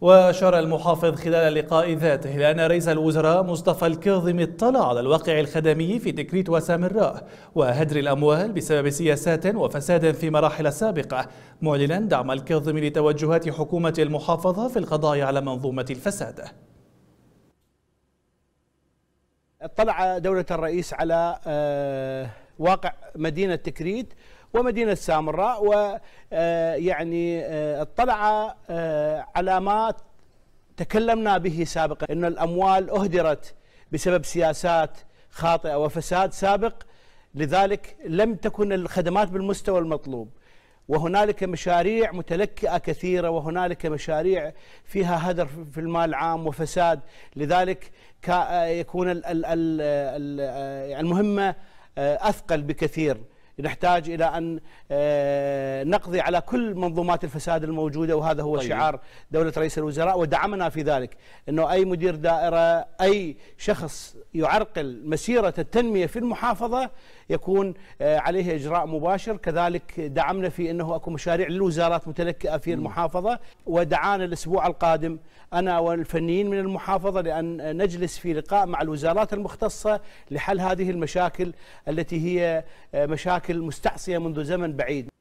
وأشار المحافظ خلال اللقاء ذاته إلى أن رئيس الوزراء مصطفى الكاظم اطلع على الواقع الخدمي في تكريت وسامراء وهدر الأموال بسبب سياسات وفساد في مراحل سابقة معلنا دعم الكاظم لتوجهات حكومة المحافظة في القضاء على منظومة الفساد اطلع دولة الرئيس على آه، واقع مدينة تكريت ومدينة سامراء ويعني آه، آه، اطلع آه، على ما تكلمنا به سابقا أن الأموال أهدرت بسبب سياسات خاطئة وفساد سابق لذلك لم تكن الخدمات بالمستوى المطلوب وهنالك مشاريع متلكئة كثيرة وهنالك مشاريع فيها هدر في المال العام وفساد لذلك يكون المهمة أثقل بكثير نحتاج إلى أن آه، نقضي على كل منظومات الفساد الموجودة وهذا هو طيب. شعار دولة رئيس الوزراء ودعمنا في ذلك أنه أي مدير دائرة أي شخص يعرقل مسيرة التنمية في المحافظة يكون آه، عليه إجراء مباشر كذلك دعمنا في أنه أكو مشاريع للوزارات متلكئة في المحافظة ودعانا الأسبوع القادم أنا والفنيين من المحافظة لأن نجلس في لقاء مع الوزارات المختصة لحل هذه المشاكل التي هي آه، مشاكل المستعصيه منذ زمن بعيد